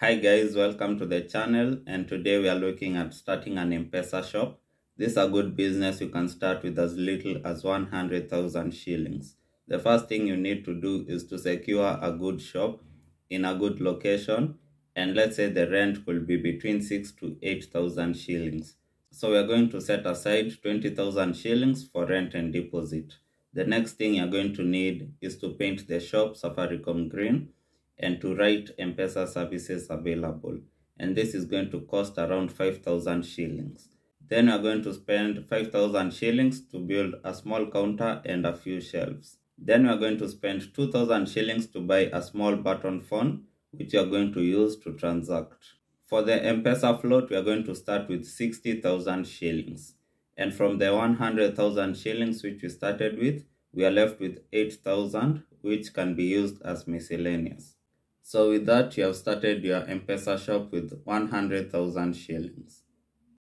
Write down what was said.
hi guys welcome to the channel and today we are looking at starting an M-Pesa shop this is a good business you can start with as little as 100,000 shillings the first thing you need to do is to secure a good shop in a good location and let's say the rent will be between 6 to 8,000 shillings so we are going to set aside 20,000 shillings for rent and deposit the next thing you're going to need is to paint the shop Safaricom green and to write M-Pesa services available. And this is going to cost around 5,000 shillings. Then we are going to spend 5,000 shillings to build a small counter and a few shelves. Then we are going to spend 2,000 shillings to buy a small button phone, which you are going to use to transact. For the M-Pesa float, we are going to start with 60,000 shillings. And from the 100,000 shillings which we started with, we are left with 8,000, which can be used as miscellaneous. So with that, you have started your M-Pesa shop with 100,000 shillings.